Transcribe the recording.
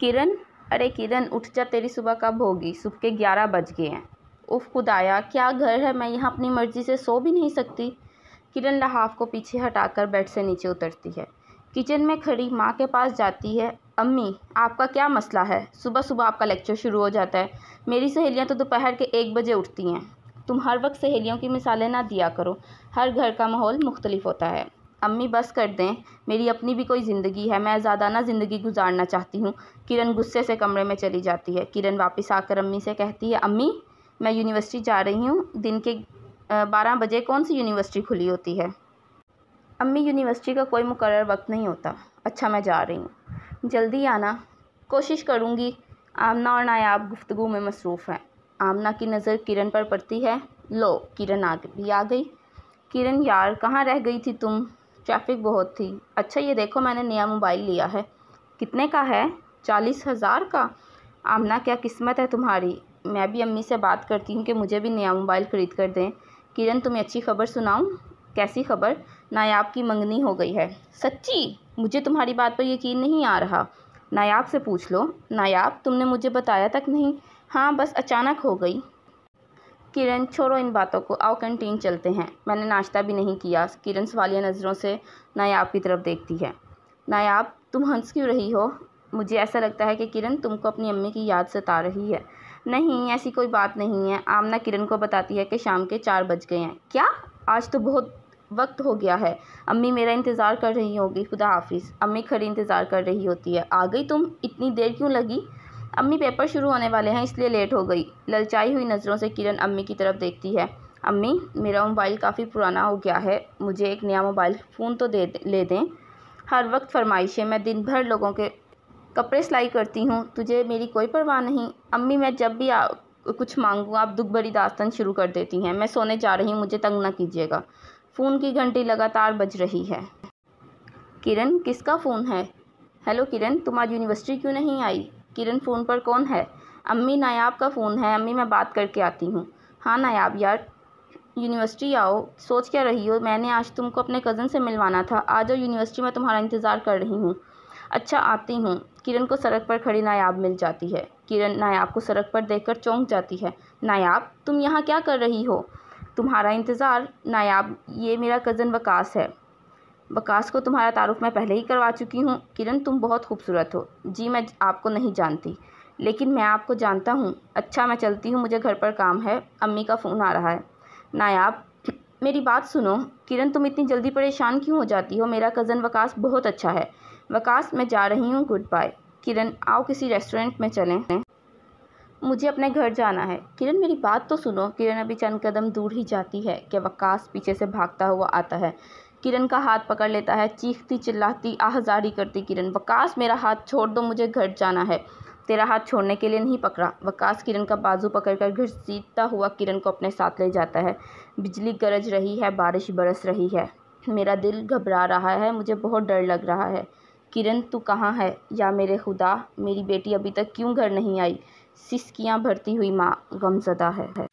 किरण अरे किरण उठ जा तेरी सुबह कब होगी सुबह के ग्यारह बज गए हैं उफ खुदाया क्या घर है मैं यहाँ अपनी मर्ज़ी से सो भी नहीं सकती किरण लहाफ को पीछे हटाकर बेड से नीचे उतरती है किचन में खड़ी माँ के पास जाती है अम्मी आपका क्या मसला है सुबह सुबह आपका लेक्चर शुरू हो जाता है मेरी सहेलियाँ तो दोपहर के एक बजे उठती हैं तुम हर वक्त सहेलियों की मिसालें ना दिया करो हर घर का माहौल मुख्तलिफ होता है अम्मी बस कर दें मेरी अपनी भी कोई ज़िंदगी है मैं ज़्यादा ना ज़िंदगी गुजारना चाहती हूँ किरण गुस्से से कमरे में चली जाती है किरण वापस आकर अम्मी से कहती है अम्मी मैं यूनिवर्सिटी जा रही हूँ दिन के बारह बजे कौन सी यूनिवर्सिटी खुली होती है अम्मी यूनिवर्सिटी का कोई मुकर वक्त नहीं होता अच्छा मैं जा रही हूँ जल्दी आना कोशिश करूँगी आमना और नायाब गुफ्तु में मसरूफ़ हैं आमना की नज़र किरण पर पड़ती है लो किरण आ गई आ गई किरण यार कहाँ रह गई थी तुम ट्रैफिक बहुत थी अच्छा ये देखो मैंने नया मोबाइल लिया है कितने का है चालीस हज़ार का आमना क्या किस्मत है तुम्हारी मैं भी अम्मी से बात करती हूँ कि मुझे भी नया मोबाइल ख़रीद कर दें किरण तुम्हें अच्छी खबर सुनाऊँ कैसी खबर नायाब की मंगनी हो गई है सच्ची मुझे तुम्हारी बात पर यकीन नहीं आ रहा नायाब से पूछ लो नायाब तुमने मुझे बताया तक नहीं हाँ बस अचानक हो गई किरण छोड़ो इन बातों को आओ कैंटीन चलते हैं मैंने नाश्ता भी नहीं किया किरण सवालिया नज़रों से नायाब की तरफ देखती है नायाब तुम हंस क्यों रही हो मुझे ऐसा लगता है कि किरण तुमको अपनी अम्मी की याद सता रही है नहीं ऐसी कोई बात नहीं है आमना किरण को बताती है कि शाम के चार बज गए हैं क्या आज तो बहुत वक्त हो गया है अम्मी मेरा इंतज़ार कर रही होगी खुदा हाफिज़ अम्मी खड़ी इंतज़ार कर रही होती है आ गई तुम इतनी देर क्यों लगी अम्मी पेपर शुरू होने वाले हैं इसलिए लेट हो गई ललचाई हुई नज़रों से किरण अम्मी की तरफ देखती है अम्मी मेरा मोबाइल काफ़ी पुराना हो गया है मुझे एक नया मोबाइल फ़ोन तो दे ले दें हर वक्त फरमाइश है मैं दिन भर लोगों के कपड़े सिलाई करती हूँ तुझे मेरी कोई परवाह नहीं अम्मी मैं जब भी आ, कुछ मांगूँ आप दुख भरी दास्तान शुरू कर देती हैं मैं सोने जा रही हूँ मुझे तंग ना कीजिएगा फ़ोन की घंटी लगातार बज रही है किरण किसका फ़ोन है हेलो किरण तुम आज यूनिवर्सिटी क्यों नहीं आई किरण फ़ोन पर कौन है अम्मी नायाब का फ़ोन है अम्मी मैं बात करके आती हूँ हाँ नायाब यार यूनिवर्सिटी आओ सोच क्या रही हो मैंने आज तुमको अपने कज़न से मिलवाना था आ जाओ यूनिवर्सिटी में तुम्हारा इंतज़ार कर रही हूँ अच्छा आती हूँ किरण को सड़क पर खड़ी नायाब मिल जाती है किरण नायाब को सड़क पर कर चौंक जाती है नायाब तुम यहाँ क्या कर रही हो तुम्हारा इंतज़ार नायाब ये मेरा कज़न वकास है बकास को तुम्हारा तारुफ मैं पहले ही करवा चुकी हूँ किरण तुम बहुत खूबसूरत हो जी मैं आपको नहीं जानती लेकिन मैं आपको जानता हूँ अच्छा मैं चलती हूँ मुझे घर पर काम है अम्मी का फ़ोन आ रहा है नायाब मेरी बात सुनो किरण तुम इतनी जल्दी परेशान क्यों हो जाती हो मेरा कज़न वकास बहुत अच्छा है वकास मैं जा रही हूँ गुड बाय किरण आओ किसी रेस्टोरेंट में चलें मुझे अपने घर जाना है किरण मेरी बात तो सुनो किरण अभी चंद कदम दूर ही जाती है कि वकास पीछे से भागता हुआ आता है किरण का हाथ पकड़ लेता है चीखती चिल्लाती आहजारी करती किरण वकास मेरा हाथ छोड़ दो मुझे घर जाना है तेरा हाथ छोड़ने के लिए नहीं पकड़ा वकास किरण का बाजू पकड़कर सीतता हुआ किरण को अपने साथ ले जाता है बिजली गरज रही है बारिश बरस रही है मेरा दिल घबरा रहा है मुझे बहुत डर लग रहा है किरण तू कहाँ है या मेरे खुदा मेरी बेटी अभी तक क्यों घर नहीं आई सिसकियाँ भरती हुई माँ गमजदा है